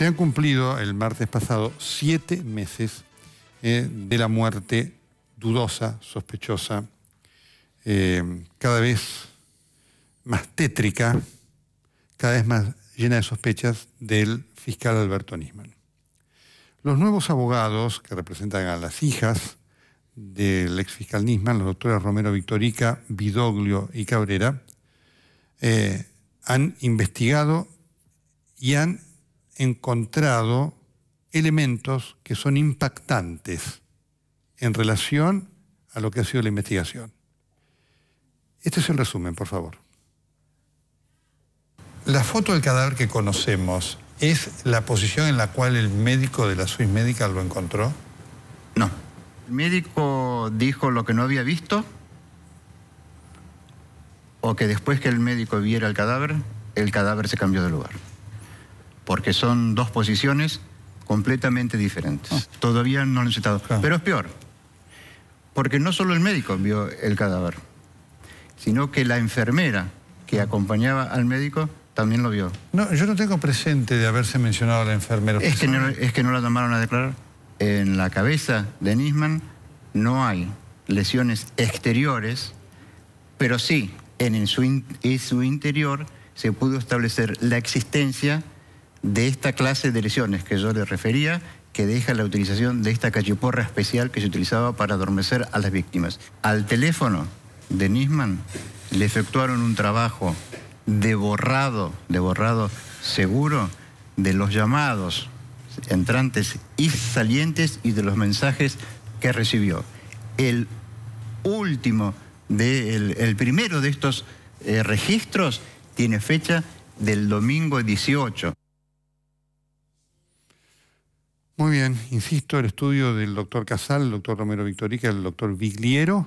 se han cumplido el martes pasado siete meses eh, de la muerte dudosa, sospechosa, eh, cada vez más tétrica, cada vez más llena de sospechas del fiscal Alberto Nisman. Los nuevos abogados que representan a las hijas del ex Nisman, los doctores Romero Victorica, Vidoglio y Cabrera, eh, han investigado y han encontrado elementos que son impactantes en relación a lo que ha sido la investigación. Este es el resumen, por favor. La foto del cadáver que conocemos es la posición en la cual el médico de la Swiss médica lo encontró. No. El médico dijo lo que no había visto o que después que el médico viera el cadáver, el cadáver se cambió de lugar porque son dos posiciones completamente diferentes. Ah. Todavía no lo han citado... Pero es peor, porque no solo el médico vio el cadáver, sino que la enfermera que acompañaba al médico también lo vio. No, yo no tengo presente de haberse mencionado a la enfermera. Es que, no, la tomaron a declarar. En la cabeza de Nisman no hay lesiones exteriores, pero sí, en su interior se pudo establecer la existencia de esta clase de lesiones que yo le refería, que deja la utilización de esta cachiporra especial que se utilizaba para adormecer a las víctimas. Al teléfono de Nisman le efectuaron un trabajo de borrado, de borrado seguro de los llamados entrantes y salientes y de los mensajes que recibió. El último, de, el, primero de estos eh, registros tiene fecha del domingo 18. Muy bien, insisto, el estudio del doctor Casal, el doctor Romero Victorica, el doctor Vigliero,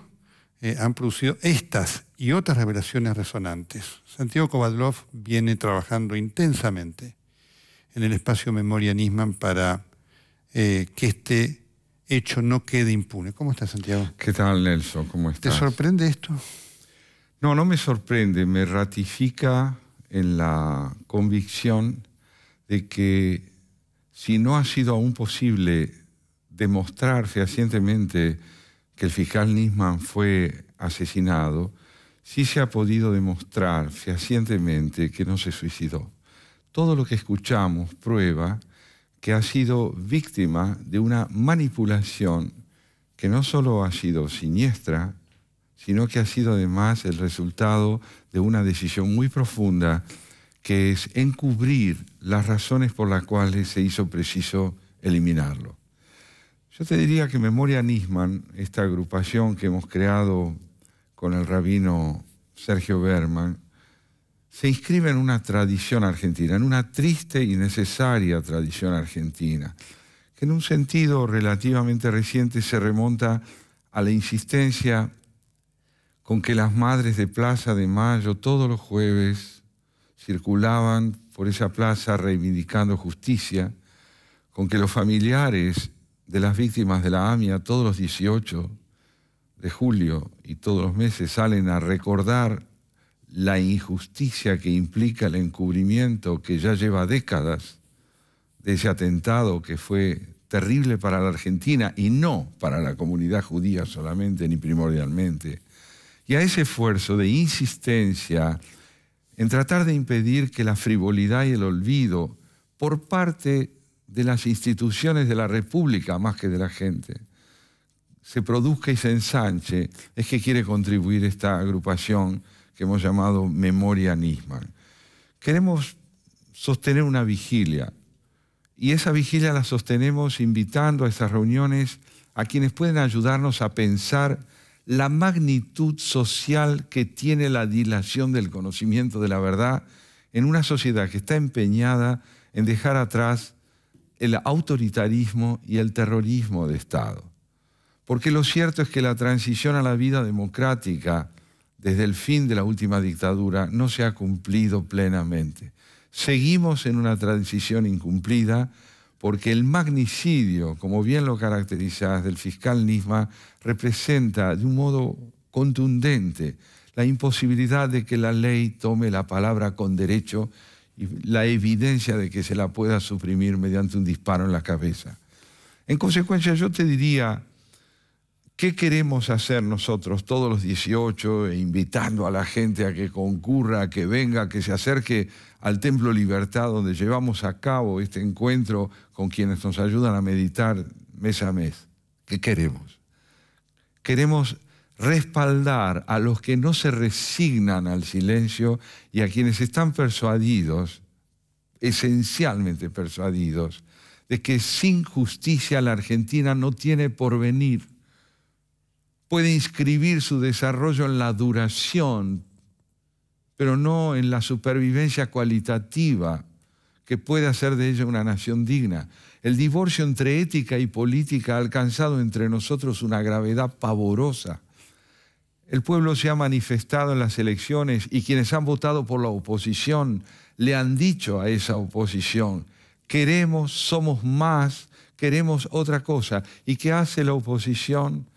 eh, han producido estas y otras revelaciones resonantes. Santiago Kovadlov viene trabajando intensamente en el espacio Memoria Nisman para eh, que este hecho no quede impune. ¿Cómo estás, Santiago? ¿Qué tal, Nelson? ¿Cómo estás? ¿Te sorprende esto? No, no me sorprende, me ratifica en la convicción de que si no ha sido aún posible demostrar fehacientemente que el fiscal Nisman fue asesinado, sí se ha podido demostrar fehacientemente que no se suicidó. Todo lo que escuchamos prueba que ha sido víctima de una manipulación que no solo ha sido siniestra, sino que ha sido además el resultado de una decisión muy profunda que es encubrir las razones por las cuales se hizo preciso eliminarlo. Yo te diría que Memoria Nisman, esta agrupación que hemos creado con el rabino Sergio Berman, se inscribe en una tradición argentina, en una triste y necesaria tradición argentina, que en un sentido relativamente reciente se remonta a la insistencia con que las madres de Plaza de Mayo todos los jueves circulaban por esa plaza reivindicando justicia, con que los familiares de las víctimas de la AMIA todos los 18 de julio y todos los meses salen a recordar la injusticia que implica el encubrimiento que ya lleva décadas de ese atentado que fue terrible para la Argentina y no para la comunidad judía solamente ni primordialmente. Y a ese esfuerzo de insistencia, en tratar de impedir que la frivolidad y el olvido por parte de las instituciones de la República, más que de la gente, se produzca y se ensanche, es que quiere contribuir esta agrupación que hemos llamado Memoria Nisman. Queremos sostener una vigilia y esa vigilia la sostenemos invitando a esas reuniones a quienes pueden ayudarnos a pensar la magnitud social que tiene la dilación del conocimiento de la verdad en una sociedad que está empeñada en dejar atrás el autoritarismo y el terrorismo de Estado. Porque lo cierto es que la transición a la vida democrática desde el fin de la última dictadura no se ha cumplido plenamente. Seguimos en una transición incumplida porque el magnicidio, como bien lo caracterizas, del fiscal Nisma, representa de un modo contundente la imposibilidad de que la ley tome la palabra con derecho y la evidencia de que se la pueda suprimir mediante un disparo en la cabeza. En consecuencia, yo te diría, ¿Qué queremos hacer nosotros todos los 18, eh, invitando a la gente a que concurra, a que venga, a que se acerque al Templo Libertad, donde llevamos a cabo este encuentro con quienes nos ayudan a meditar mes a mes? ¿Qué queremos? Queremos respaldar a los que no se resignan al silencio y a quienes están persuadidos, esencialmente persuadidos, de que sin justicia la Argentina no tiene porvenir puede inscribir su desarrollo en la duración, pero no en la supervivencia cualitativa que puede hacer de ella una nación digna. El divorcio entre ética y política ha alcanzado entre nosotros una gravedad pavorosa. El pueblo se ha manifestado en las elecciones y quienes han votado por la oposición le han dicho a esa oposición, queremos, somos más, queremos otra cosa. ¿Y qué hace la oposición?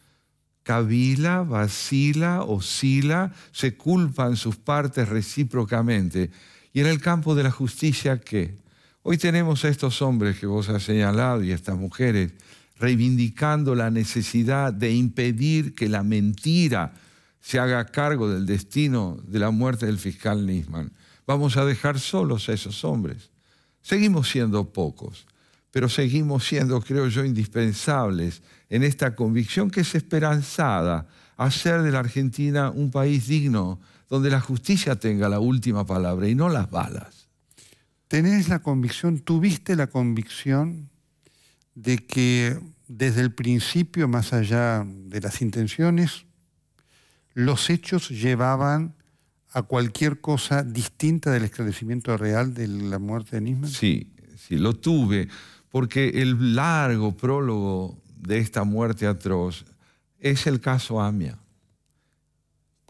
cavila, vacila, oscila, se culpan sus partes recíprocamente. Y en el campo de la justicia, ¿qué? Hoy tenemos a estos hombres que vos has señalado y estas mujeres reivindicando la necesidad de impedir que la mentira se haga cargo del destino de la muerte del fiscal Nisman. Vamos a dejar solos a esos hombres. Seguimos siendo pocos pero seguimos siendo, creo yo, indispensables en esta convicción que es esperanzada, hacer de la Argentina un país digno, donde la justicia tenga la última palabra y no las balas. ¿Tenés la convicción, tuviste la convicción de que desde el principio, más allá de las intenciones, los hechos llevaban a cualquier cosa distinta del esclarecimiento real de la muerte de Nisman? Sí, sí, lo tuve porque el largo prólogo de esta muerte atroz es el caso Amia.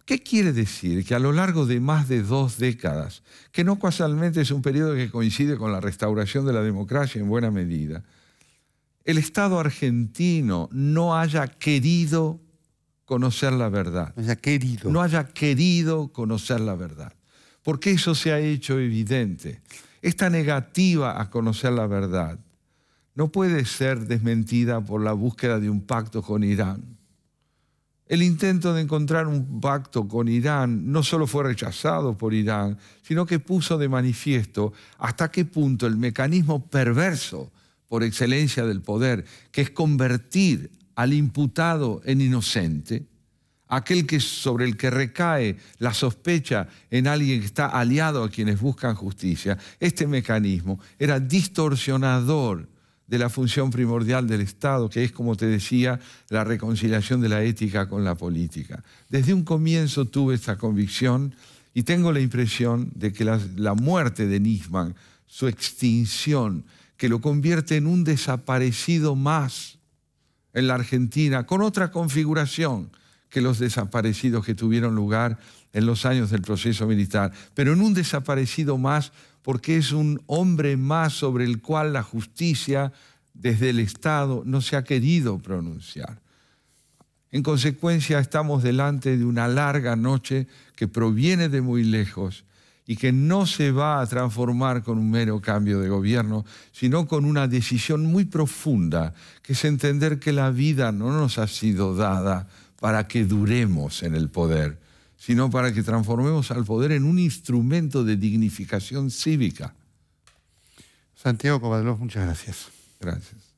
¿Qué quiere decir? Que a lo largo de más de dos décadas, que no casualmente es un periodo que coincide con la restauración de la democracia en buena medida, el Estado argentino no haya querido conocer la verdad. No haya querido. No haya querido conocer la verdad. Porque eso se ha hecho evidente. Esta negativa a conocer la verdad no puede ser desmentida por la búsqueda de un pacto con Irán. El intento de encontrar un pacto con Irán no solo fue rechazado por Irán, sino que puso de manifiesto hasta qué punto el mecanismo perverso por excelencia del poder, que es convertir al imputado en inocente, aquel que, sobre el que recae la sospecha en alguien que está aliado a quienes buscan justicia, este mecanismo era distorsionador de la función primordial del Estado, que es, como te decía, la reconciliación de la ética con la política. Desde un comienzo tuve esta convicción y tengo la impresión de que la, muerte de Nisman, su extinción, que lo convierte en un desaparecido más en la Argentina, con otra configuración que los desaparecidos que tuvieron lugar en los años del proceso militar, pero en un desaparecido más porque es un hombre más sobre el cual la justicia desde el Estado no se ha querido pronunciar. En consecuencia, estamos delante de una larga noche que proviene de muy lejos y que no se va a transformar con un mero cambio de gobierno, sino con una decisión muy profunda, que es entender que la vida no nos ha sido dada para que duremos en el poder, sino para que transformemos al poder en un instrumento de dignificación cívica. Santiago Cobalós, muchas gracias. Gracias.